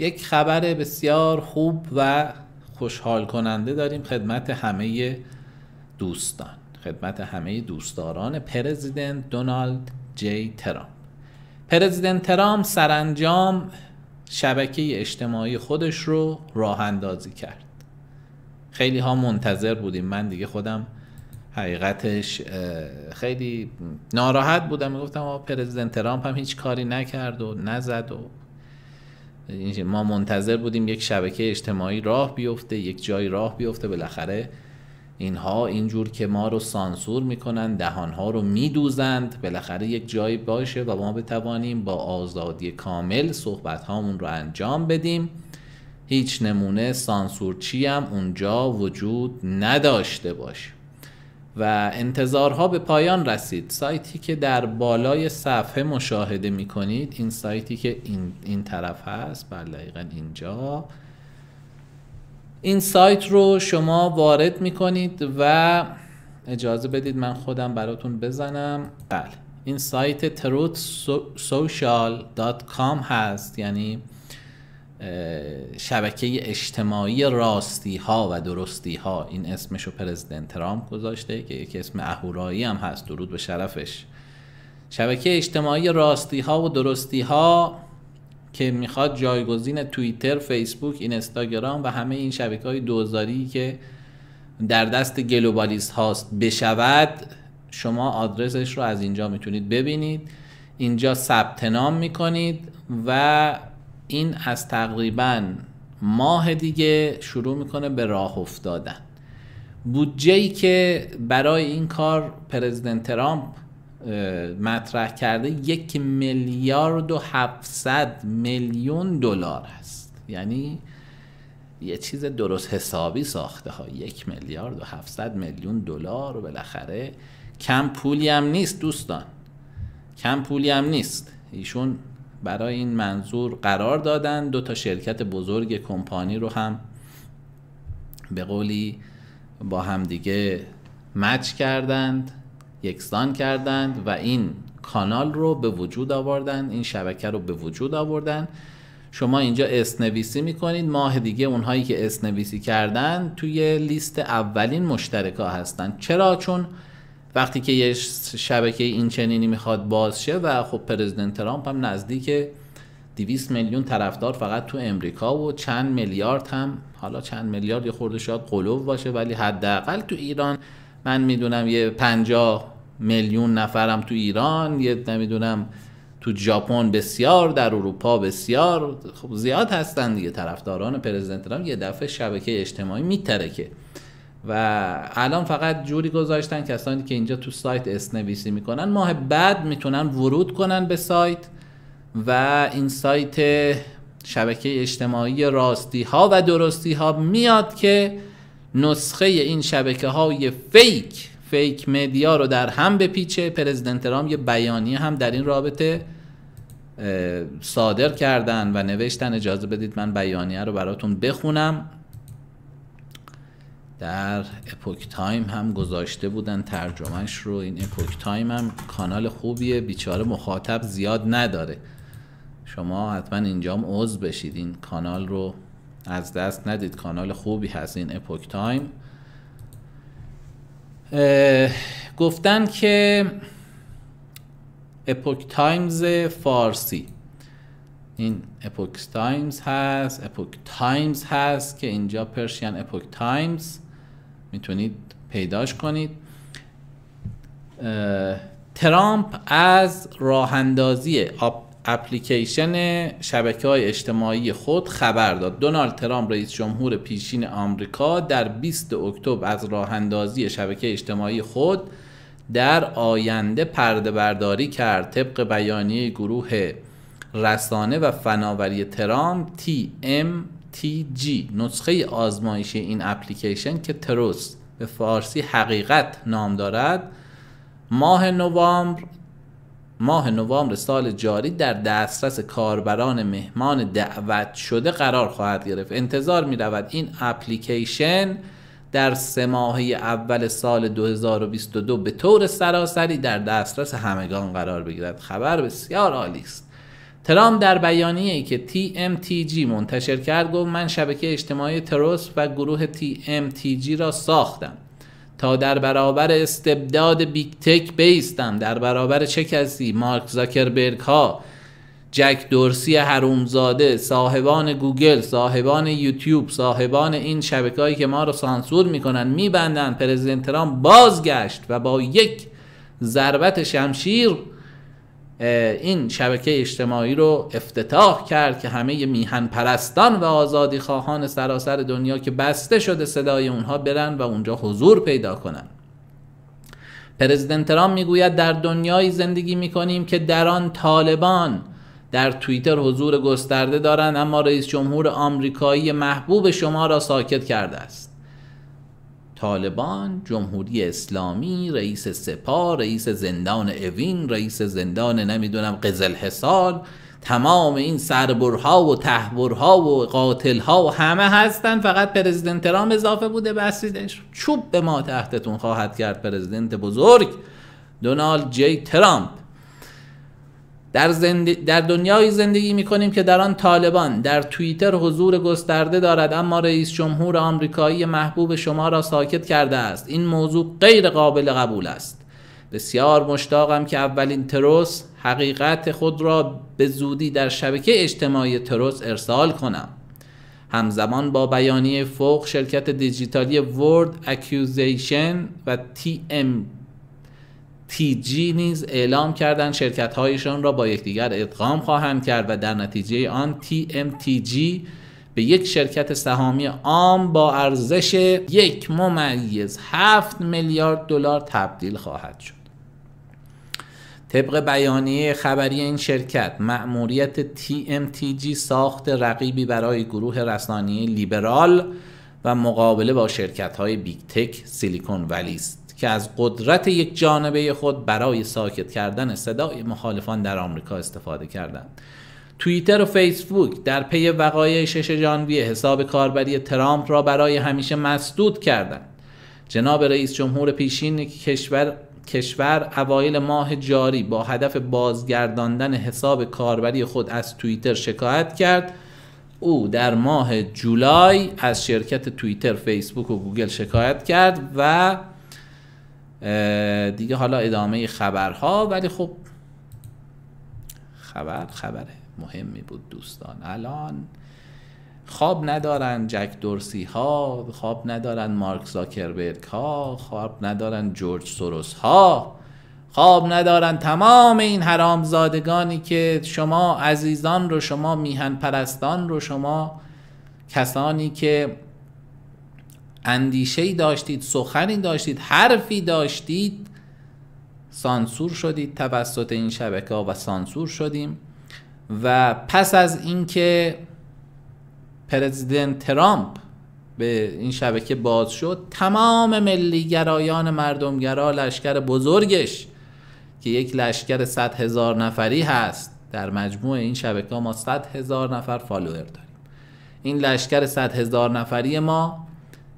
یک خبر بسیار خوب و خوشحال کننده داریم خدمت همه دوستان خدمت همه دوستداران پرزیدنت دونالد جی ترامپ پرزیدنت ترامپ سرانجام شبکه اجتماعی خودش رو راه اندازی کرد خیلی ها منتظر بودیم من دیگه خودم حقیقتش خیلی ناراحت بودم میگفتم پرزیدنت ترامپ هم هیچ کاری نکرد و نزد و ما منتظر بودیم یک شبکه اجتماعی راه بیفته یک جای راه بیفته بالاخره اینها اینجور که ما رو سانسور میکنن دهانها رو میدوزند بالاخره یک جایی باشه و ما بتوانیم با آزادی کامل صحبت هامون رو انجام بدیم هیچ نمونه سانسورچی هم اونجا وجود نداشته باشه و انتظارها به پایان رسید سایتی که در بالای صفحه مشاهده می کنید این سایتی که این, این طرف هست بله دقیقا اینجا این سایت رو شما وارد می کنید و اجازه بدید من خودم براتون بزنم بله این سایت truthsocial.com هست یعنی شبکه اجتماعی راستی ها و درستی ها این اسمش رو پرزیدنت ترامپ گذاشته که یک اسم اهورایی هم هست درود به شرفش شبکه اجتماعی راستی ها و درستی ها که میخواد جایگزین توییتر، فیسبوک، اینستاگرام و همه این شبکه های دوزاری که در دست گلوبالیست هاست بشود شما آدرسش رو از اینجا میتونید ببینید اینجا ثبت نام میکنید و این از تقریبا ماه دیگه شروع میکنه به راه افتادن بودجه ای که برای این کار پرزیدنت ترامپ مطرح کرده یک میلیارد و 700 میلیون دلار است یعنی یه چیز درست حسابی ساخته ها یک میلیارد و 700 میلیون دلار و بالاخره کم پولی هم نیست دوستان کم پولی هم نیست ایشون برای این منظور قرار دادن دو تا شرکت بزرگ کمپانی رو هم به قولی با همدیگه مچ کردند یکسان کردند و این کانال رو به وجود آوردن این شبکه رو به وجود آوردن شما اینجا اسنویسی میکنید ماه دیگه اونهایی که اسنویسی کردن توی لیست اولین مشترک ها هستن چرا چون وقتی که یه شبکه این چنینی میخواد باز شه و خب پرزیدنت ترامپ هم نزدیک 200 میلیون طرفدار فقط تو امریکا و چند میلیارد هم حالا چند میلیارد یه خورده شاید قلوب باشه ولی حداقل تو ایران من میدونم یه 50 میلیون نفرم تو ایران یه نمیدونم تو ژاپن بسیار در اروپا بسیار خب زیاد هستن دیگه طرفداران پرزیدنت ترامپ یه دفعه شبکه اجتماعی میترکه و الان فقط جوری گذاشتن کسانی که اینجا تو سایت اسنویسی میکنن ماه بعد میتونن ورود کنن به سایت و این سایت شبکه اجتماعی راستی ها و درستی ها میاد که نسخه این شبکه های فیک فیک مدیا رو در هم بپیچه پرزیدنت رام یه بیانیه هم در این رابطه صادر کردن و نوشتن اجازه بدید من بیانیه رو براتون بخونم در اپوک تایم هم گذاشته بودن ترجمهش رو این اپوک تایم هم کانال خوبیه بیچاره مخاطب زیاد نداره شما حتما اینجام عضو بشید این کانال رو از دست ندید کانال خوبی هست این اپوک تایم گفتن که اپوک تایمز فارسی این اپوک تایمز هست اپوک تایمز هست که اینجا پرشین اپوک تایمز میتونید پیداش کنید ترامپ از راهندازی اپلیکیشن شبکه های اجتماعی خود خبر داد دونالد ترامپ رئیس جمهور پیشین آمریکا در 20 اکتبر از راهندازی شبکه اجتماعی خود در آینده پرده برداری کرد طبق بیانیه گروه رسانه و فناوری ترامپ T.M TG نسخه آزمایشی این اپلیکیشن که تروس به فارسی حقیقت نام دارد ماه نوامبر ماه نوامبر سال جاری در دسترس کاربران مهمان دعوت شده قرار خواهد گرفت انتظار می رود این اپلیکیشن در سه ماهه اول سال 2022 به طور سراسری در دسترس همگان قرار بگیرد خبر بسیار عالی است ترام در بیانیه‌ای که TMTG منتشر کرد گفت من شبکه اجتماعی تروس و گروه TMTG را ساختم تا در برابر استبداد بیگ تک بیستم در برابر چه کسی مارک زاکربرگ ها جک دورسی حرومزاده صاحبان گوگل صاحبان یوتیوب صاحبان این هایی که ما رو سانسور میکنن میبندن پرزیدنت ترامپ بازگشت و با یک ضربت شمشیر این شبکه اجتماعی رو افتتاح کرد که همه میهن پرستان و آزادی خواهان سراسر دنیا که بسته شده صدای اونها برن و اونجا حضور پیدا کنن پرزیدنت ترامپ میگوید در دنیایی زندگی میکنیم که در آن طالبان در توییتر حضور گسترده دارند اما رئیس جمهور آمریکایی محبوب شما را ساکت کرده است طالبان جمهوری اسلامی رئیس سپاه رئیس زندان اوین رئیس زندان نمیدونم قزل حسال تمام این سربرها و تهبرها و قاتلها و همه هستن فقط پرزیدنت ترام اضافه بوده بسیدش چوب به ما تحتتون خواهد کرد پرزیدنت بزرگ دونالد جی ترامپ در, زند... در دنیای زندگی می کنیم که در آن طالبان در توییتر حضور گسترده دارد اما رئیس جمهور آمریکایی محبوب شما را ساکت کرده است این موضوع غیر قابل قبول است بسیار مشتاقم که اولین تروس حقیقت خود را به زودی در شبکه اجتماعی تروس ارسال کنم همزمان با بیانیه فوق شرکت دیجیتالی ورد اکیوزیشن و تی ام تی جی نیز اعلام کردن شرکت هایشان را با یکدیگر ادغام خواهند کرد و در نتیجه آن جی به یک شرکت سهامی عام با ارزش یک ممیز هفت میلیارد دلار تبدیل خواهد شد طبق بیانیه خبری این شرکت مأموریت TMTG ساخت رقیبی برای گروه رسانی لیبرال و مقابله با شرکت های بیگ تک سیلیکون که از قدرت یک جانبه خود برای ساکت کردن صدای مخالفان در آمریکا استفاده کردند. توییتر و فیسبوک در پی وقایع 6 ژانویه حساب کاربری ترامپ را برای همیشه مسدود کردند. جناب رئیس جمهور پیشین کشور کشور اوایل ماه جاری با هدف بازگرداندن حساب کاربری خود از توییتر شکایت کرد او در ماه جولای از شرکت توییتر، فیسبوک و گوگل شکایت کرد و دیگه حالا ادامه خبرها ولی خب خبر خبر مهمی بود دوستان الان خواب ندارن جک دورسی ها خواب ندارن مارک زاکربرگ ها خواب ندارن جورج سوروس ها خواب ندارن تمام این حرامزادگانی که شما عزیزان رو شما میهن پرستان رو شما کسانی که ای داشتید سخنی داشتید حرفی داشتید سانسور شدید توسط این شبکه ها و سانسور شدیم و پس از اینکه پرزیدنت ترامپ به این شبکه باز شد تمام ملیگرایان مردمگرا لشکر بزرگش که یک لشکر 100 هزار نفری هست در مجموع این شبکه ها ما 100 هزار نفر فالوور داریم این لشکر 100 هزار نفری ما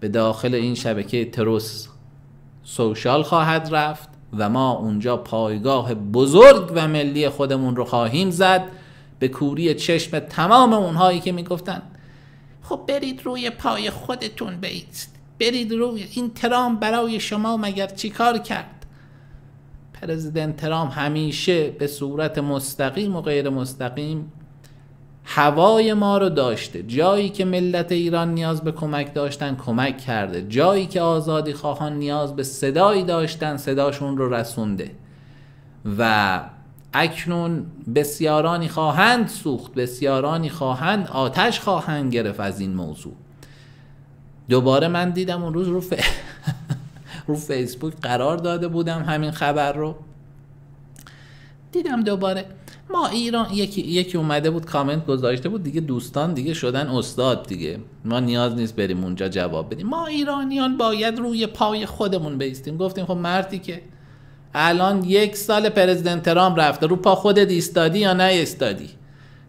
به داخل این شبکه تروس سوشال خواهد رفت و ما اونجا پایگاه بزرگ و ملی خودمون رو خواهیم زد به کوری چشم تمام اونهایی که میگفتن خب برید روی پای خودتون بیست برید روی این ترام برای شما مگر چیکار کرد پرزیدنت ترام همیشه به صورت مستقیم و غیر مستقیم هوای ما رو داشته جایی که ملت ایران نیاز به کمک داشتن کمک کرده جایی که آزادی خواهان نیاز به صدایی داشتن صداشون رو رسونده و اکنون بسیارانی خواهند سوخت بسیارانی خواهند آتش خواهند گرفت از این موضوع دوباره من دیدم اون روز رو, رو فیسبوک قرار داده بودم همین خبر رو دیدم دوباره ما ایران یکی یکی اومده بود کامنت گذاشته بود دیگه دوستان دیگه شدن استاد دیگه ما نیاز نیست بریم اونجا جواب بدیم ما ایرانیان باید روی پای خودمون بیستیم گفتیم خب مردی که الان یک سال پرزیدنت ترامپ رفته رو پا خودت ایستادی یا نه ایستادی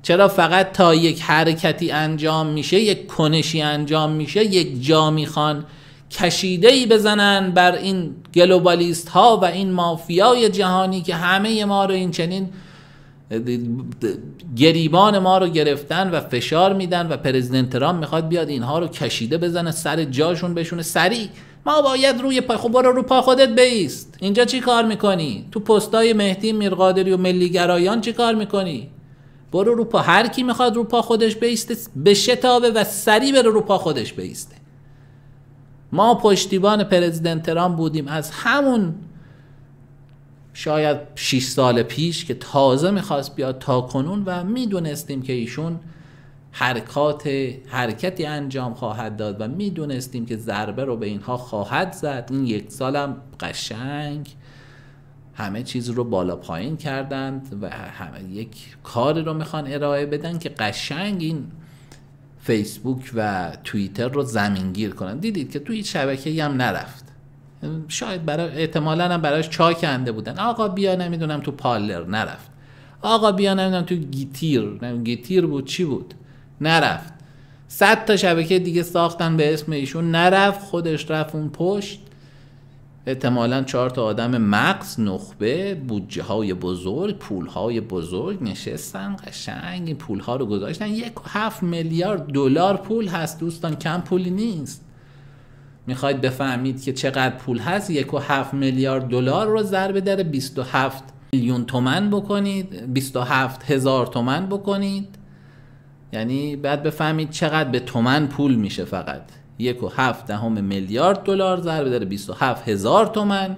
چرا فقط تا یک حرکتی انجام میشه یک کنشی انجام میشه یک جا میخوان کشیده ای بزنن بر این گلوبالیست ها و این مافیای جهانی که همه ما رو این چنین گریبان ما رو گرفتن و فشار میدن و پرزیدنت ترامپ میخواد بیاد اینها رو کشیده بزنه سر جاشون بشونه سریع ما باید روی پای خب رو پا خودت بیست اینجا چی کار میکنی تو پستای مهدی میرقادری و ملیگرایان چی کار میکنی برو رو پا هر کی میخواد رو پا خودش بیسته به شتابه و سریع برو رو پا خودش بیسته ما پشتیبان پرزیدنت ترامپ بودیم از همون شاید 6 سال پیش که تازه میخواست بیاد تا کنون و میدونستیم که ایشون حرکات حرکتی انجام خواهد داد و میدونستیم که ضربه رو به اینها خواهد زد این یک سالم قشنگ همه چیز رو بالا پایین کردند و همه یک کار رو میخوان ارائه بدن که قشنگ این فیسبوک و توییتر رو زمینگیر کنن دیدید که توی شبکه هم نرفت شاید برای احتمالا هم براش چای کنده بودن آقا بیا نمیدونم تو پالر نرفت آقا بیا نمیدونم تو گیتیر نمیدونم گیتیر بود چی بود نرفت صد تا شبکه دیگه ساختن به اسم ایشون نرفت خودش رفت اون پشت احتمالا چهار تا آدم مقص نخبه بودجه های بزرگ پول های بزرگ نشستن قشنگ پول ها رو گذاشتن یک هفت میلیارد دلار پول هست دوستان کم پولی نیست میخواید بفهمید که چقدر پول هست یک و هفت میلیارد دلار رو ضرب در 27 میلیون تومن بکنید هفت هزار تومن بکنید یعنی بعد بفهمید چقدر به تومن پول میشه فقط یک و هفت دهم میلیارد دلار ضرب در هفت هزار تومن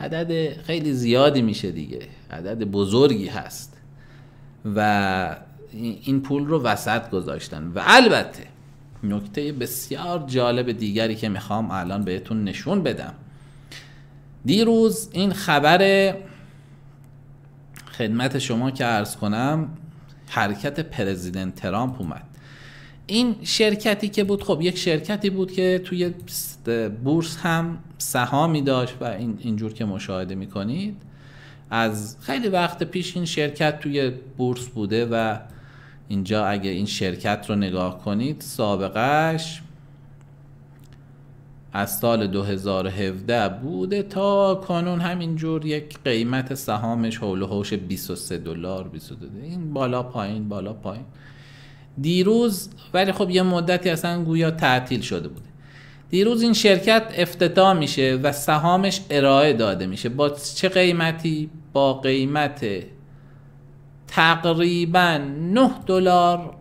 عدد خیلی زیادی میشه دیگه عدد بزرگی هست و این پول رو وسط گذاشتن و البته نکته بسیار جالب دیگری که میخوام الان بهتون نشون بدم دیروز این خبر خدمت شما که عرض کنم حرکت پرزیدنت ترامپ اومد این شرکتی که بود خب یک شرکتی بود که توی بورس هم سهامی داشت و این اینجور که مشاهده میکنید از خیلی وقت پیش این شرکت توی بورس بوده و اینجا اگه این شرکت رو نگاه کنید سابقش از سال 2017 بوده تا کانون همینجور یک قیمت سهامش حول و حوش 23 دلار 22 این بالا پایین بالا پایین دیروز ولی خب یه مدتی اصلا گویا تعطیل شده بوده دیروز این شرکت افتتاح میشه و سهامش ارائه داده میشه با چه قیمتی با قیمت تقریبا 9 دلار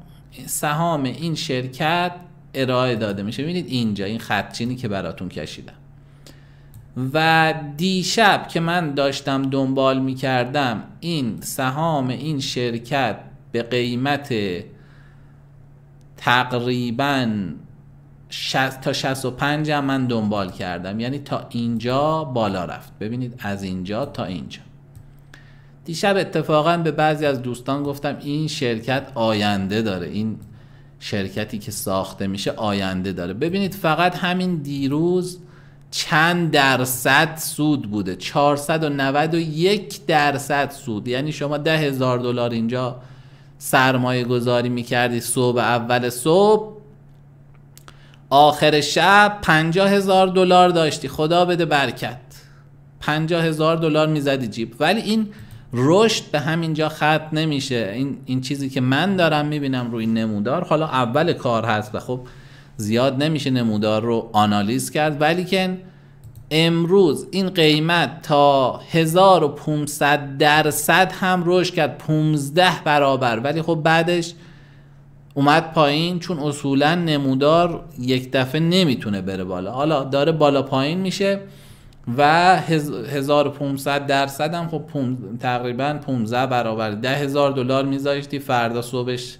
سهام این شرکت ارائه داده میشه ببینید اینجا این خطچینی که براتون کشیدم و دیشب که من داشتم دنبال می این سهام این شرکت به قیمت تقریبا 60 تا 65 من دنبال کردم یعنی تا اینجا بالا رفت ببینید از اینجا تا اینجا دیشب اتفاقا به بعضی از دوستان گفتم این شرکت آینده داره این شرکتی که ساخته میشه آینده داره ببینید فقط همین دیروز چند درصد سود بوده 491 درصد سود یعنی شما ده هزار دلار اینجا سرمایه گذاری میکردی صبح اول صبح آخر شب پنجا هزار دلار داشتی خدا بده برکت پنجا هزار دلار میزدی جیب ولی این رشد به همین جا خط نمیشه این, این چیزی که من دارم میبینم روی نمودار حالا اول کار هست و خب زیاد نمیشه نمودار رو آنالیز کرد ولی که امروز این قیمت تا 1500 درصد هم رشد کرد 15 برابر ولی خب بعدش اومد پایین چون اصولا نمودار یک دفعه نمیتونه بره بالا حالا داره بالا پایین میشه و 1500 درصد هم خب تقریبا 15 برابر 10 هزار دلار میذاشتی فردا صبحش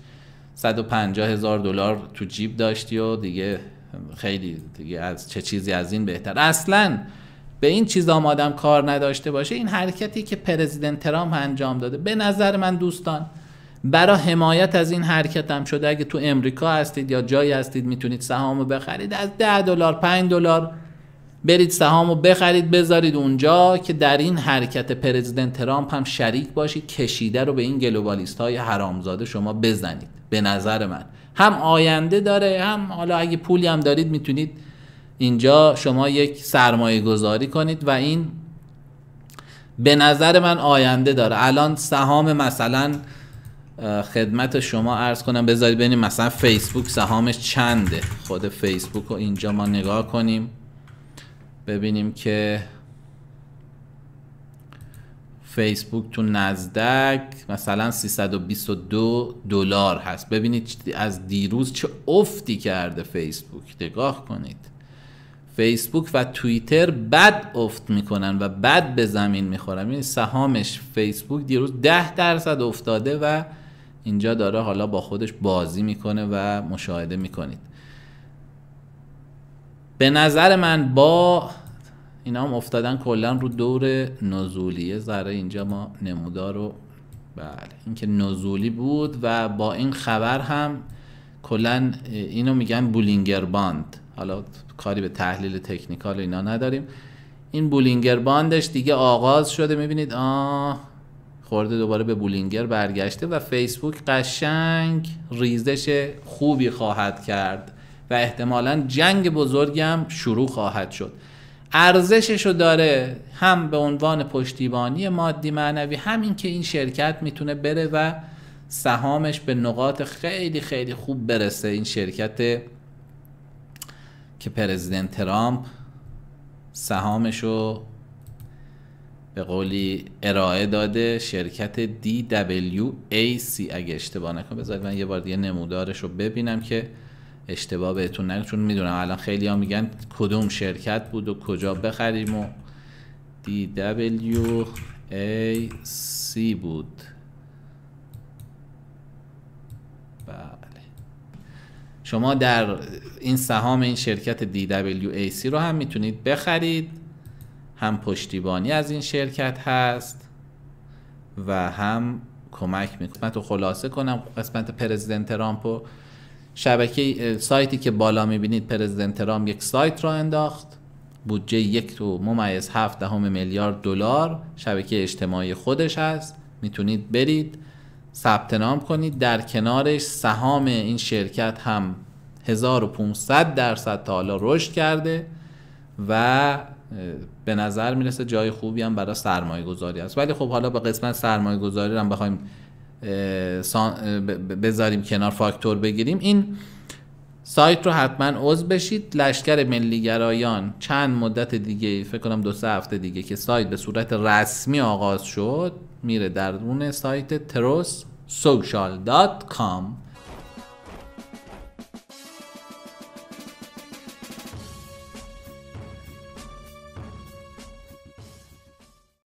150 هزار دلار تو جیب داشتی و دیگه خیلی دیگه از چه چیزی از این بهتر اصلا به این چیز آمادم کار نداشته باشه این حرکتی که پرزیدنت ترامپ انجام داده به نظر من دوستان برای حمایت از این حرکت هم شده اگه تو امریکا هستید یا جایی هستید میتونید سهامو بخرید از 10 دلار 5 دلار برید سهام رو بخرید بذارید اونجا که در این حرکت پرزیدنت ترامپ هم شریک باشید کشیده رو به این گلوبالیست های حرامزاده شما بزنید به نظر من هم آینده داره هم حالا اگه پولی هم دارید میتونید اینجا شما یک سرمایه گذاری کنید و این به نظر من آینده داره الان سهام مثلا خدمت شما ارز کنم بذارید ببینیم مثلا فیسبوک سهامش چنده خود فیسبوک رو اینجا ما نگاه کنیم ببینیم که فیسبوک تو نزدک مثلا 322 دلار هست ببینید از دیروز چه افتی کرده فیسبوک نگاه کنید فیسبوک و توییتر بد افت میکنن و بد به زمین میخورن این یعنی سهامش فیسبوک دیروز 10 درصد افتاده و اینجا داره حالا با خودش بازی میکنه و مشاهده میکنید به نظر من با اینا هم افتادن کلا رو دور نزولیه ذره اینجا ما نمودار رو بله اینکه نزولی بود و با این خبر هم کلا اینو میگن بولینگر باند حالا کاری به تحلیل تکنیکال اینا نداریم این بولینگر باندش دیگه آغاز شده میبینید آه خورده دوباره به بولینگر برگشته و فیسبوک قشنگ ریزش خوبی خواهد کرد و احتمالا جنگ بزرگی هم شروع خواهد شد ارزشش رو داره هم به عنوان پشتیبانی مادی معنوی همین که این شرکت میتونه بره و سهامش به نقاط خیلی خیلی خوب برسه این شرکت که پرزیدنت ترامپ سهامش رو به قولی ارائه داده شرکت DWAC اگه اشتباه نکنم بذارید من یه بار دیگه نمودارش رو ببینم که اشتباه بهتون نگم چون میدونم الان خیلی ها میگن کدوم شرکت بود و کجا بخریم و DWAC بود بله شما در این سهام این شرکت DWAC رو هم میتونید بخرید هم پشتیبانی از این شرکت هست و هم کمک میکنه تو خلاصه کنم قسمت پرزیدنت ترامپ رو شبکه سایتی که بالا میبینید پرزیدنت ترامپ یک سایت را انداخت بودجه یک تو ممیز هفت دهم میلیارد دلار شبکه اجتماعی خودش هست میتونید برید ثبت نام کنید در کنارش سهام این شرکت هم 1500 درصد تا حالا رشد کرده و به نظر میرسه جای خوبی هم برای سرمایه گذاری است ولی خب حالا به قسمت سرمایه گذاری هم بخوایم بذاریم کنار فاکتور بگیریم این سایت رو حتما عضو بشید لشکر ملیگرایان چند مدت دیگه فکر کنم دو سه هفته دیگه که سایت به صورت رسمی آغاز شد میره در اون سایت تروس سوشال کام